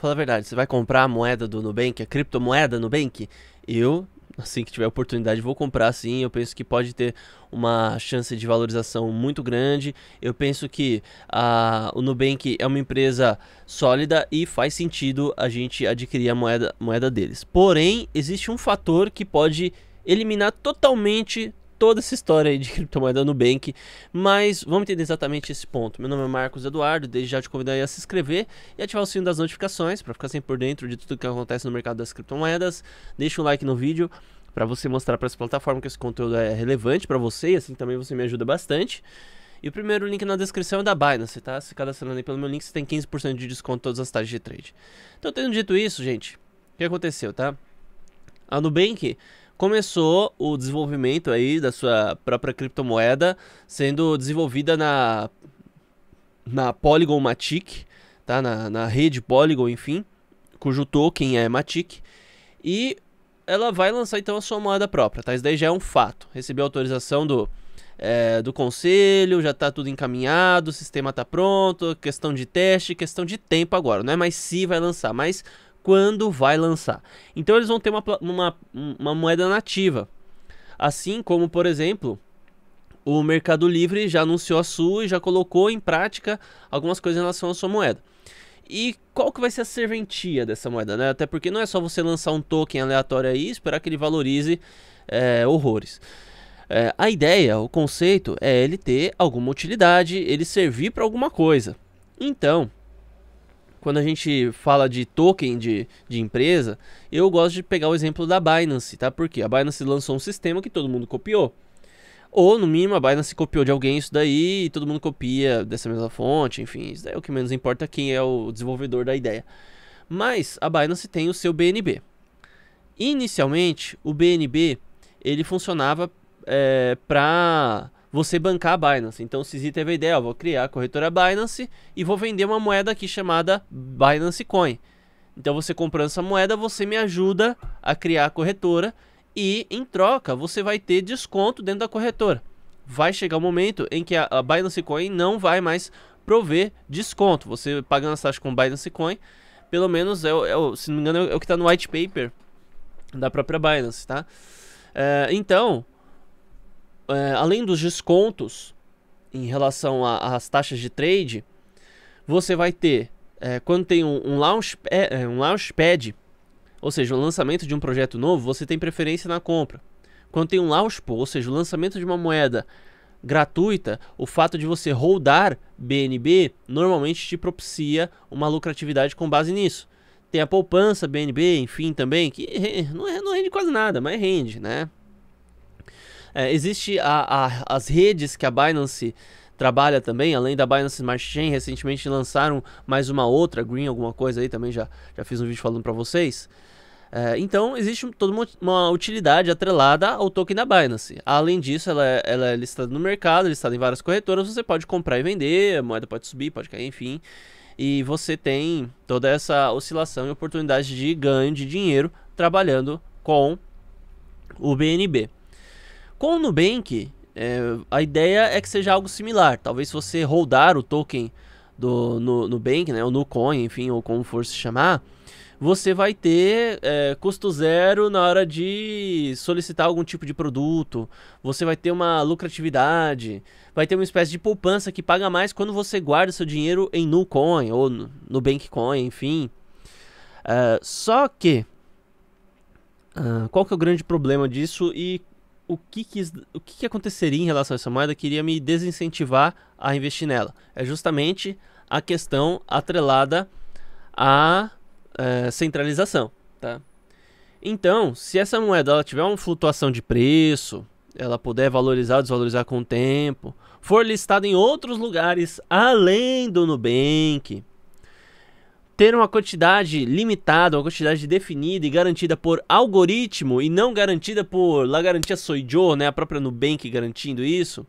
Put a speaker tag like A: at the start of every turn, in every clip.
A: Fala a verdade, você vai comprar a moeda do Nubank, a criptomoeda Nubank? Eu, assim que tiver oportunidade, vou comprar sim. Eu penso que pode ter uma chance de valorização muito grande. Eu penso que a, ah, o Nubank é uma empresa sólida e faz sentido a gente adquirir a moeda, moeda deles. Porém, existe um fator que pode eliminar totalmente toda essa história aí de criptomoeda Nubank, mas vamos entender exatamente esse ponto. Meu nome é Marcos Eduardo, desde já te convido aí a se inscrever e ativar o sininho das notificações para ficar sempre por dentro de tudo que acontece no mercado das criptomoedas. Deixa um like no vídeo para você mostrar para essa plataforma que esse conteúdo é relevante para você e assim também você me ajuda bastante. E o primeiro link na descrição é da Binance, tá? Se cadastrando aí pelo meu link, você tem 15% de desconto todas as taxas de trade. Então, tendo dito isso, gente, o que aconteceu, tá? A Nubank começou o desenvolvimento aí da sua própria criptomoeda, sendo desenvolvida na, na Polygon Matic, tá? na, na rede Polygon, enfim, cujo token é Matic. E ela vai lançar então a sua moeda própria, tá? Isso daí já é um fato. Recebeu autorização do, é, do conselho, já está tudo encaminhado, o sistema está pronto, questão de teste, questão de tempo agora. Não é mais se vai lançar, mas quando vai lançar. Então eles vão ter uma, uma, uma moeda nativa. Assim como, por exemplo, o Mercado Livre já anunciou a sua e já colocou em prática algumas coisas em relação à sua moeda. E qual que vai ser a serventia dessa moeda, né? Até porque não é só você lançar um token aleatório aí e esperar que ele valorize é, horrores. É, a ideia, o conceito é ele ter alguma utilidade, ele servir para alguma coisa. Então, quando a gente fala de token de, de empresa, eu gosto de pegar o exemplo da Binance, tá? Porque a Binance lançou um sistema que todo mundo copiou. Ou, no mínimo, a Binance copiou de alguém isso daí e todo mundo copia dessa mesma fonte, enfim, isso daí é o que menos importa quem é o desenvolvedor da ideia. Mas a Binance tem o seu BNB. Inicialmente, o BNB ele funcionava é, eh, para você bancar a Binance. Então o Cizi teve a ideia, ó, vou criar a corretora Binance e vou vender uma moeda aqui chamada Binance Coin. Então você comprando essa moeda, você me ajuda a criar a corretora e em troca você vai ter desconto dentro da corretora. Vai chegar o um momento em que a Binance Coin não vai mais prover desconto. Você pagando as taxas com Binance Coin, pelo menos é, é, se não me engano é o que está no white paper da própria Binance, tá? É, então é, além dos descontos em relação às taxas de trade, você vai ter, é, quando tem um, um, é, pad, um launchpad, ou seja, o lançamento de um projeto novo, você tem preferência na compra. Quando tem um launchpool, ou seja, o lançamento de uma moeda gratuita, o fato de você holdar BNB normalmente te propicia uma lucratividade com base nisso. Tem a poupança BNB, enfim, também, que não rende quase nada, mas rende, né? É, existe a, a, as redes que a Binance trabalha também, além da Binance Smart Chain, recentemente lançaram mais uma outra, Green alguma coisa aí também, já, já fiz um vídeo falando para vocês. É, então, existe toda uma, uma, utilidade atrelada ao token da Binance. Além disso, ela, é, ela é listada no mercado, listada em várias corretoras, você pode comprar e vender, a moeda pode subir, pode cair, enfim. E você tem toda essa oscilação e oportunidade de ganho de dinheiro trabalhando com o BNB. Com o Nubank, é, a ideia é que seja algo similar. Talvez se você holdar o token do no, Nubank, né, ou no Coin, enfim, ou como for se chamar, você vai ter é, custo zero na hora de solicitar algum tipo de produto, você vai ter uma lucratividade, vai ter uma espécie de poupança que paga mais quando você guarda seu dinheiro em Nucoin ou no coin enfim. É, só que, uh, qual que é o grande problema disso e o que, que, o que, que aconteceria em relação a essa moeda que iria me desincentivar a investir nela. É justamente a questão atrelada à é, centralização. Tá? Então, se essa moeda ela tiver uma flutuação de preço, ela puder valorizar, desvalorizar com o tempo, for listada em outros lugares além do Nubank, ter uma quantidade limitada, uma quantidade definida e garantida por algoritmo e não garantida por La Garantia Soy né, a própria Nubank garantindo isso,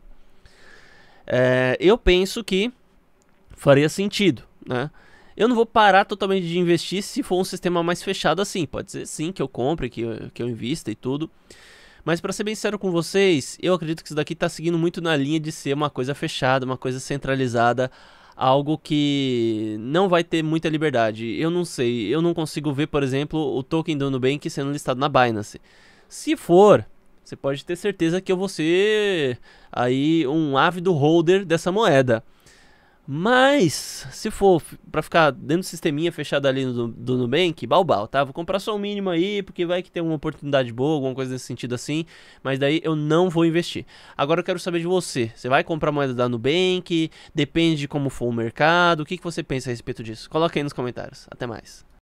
A: é, eu penso que faria sentido, né? Eu não vou parar totalmente de investir se for um sistema mais fechado assim. Pode ser sim que eu compre, que eu, que eu invista e tudo. Mas para ser bem sério com vocês, eu acredito que isso daqui está seguindo muito na linha de ser uma coisa fechada, uma coisa centralizada algo que não vai ter muita liberdade. Eu não sei, eu não consigo ver, por exemplo, o token do Nubank sendo listado na Binance. Se for, você pode ter certeza que eu vou ser aí um ávido holder dessa moeda. Mas, se for para ficar dentro do sisteminha fechado ali do, do Nubank, balbal, tá? Vou comprar só o mínimo aí, porque vai que tem uma oportunidade boa, alguma coisa nesse sentido assim. Mas daí eu não vou investir. Agora eu quero saber de você. Você vai comprar moeda da Nubank? Depende de como for o mercado. O que, que você pensa a respeito disso? Coloca aí nos comentários. Até mais.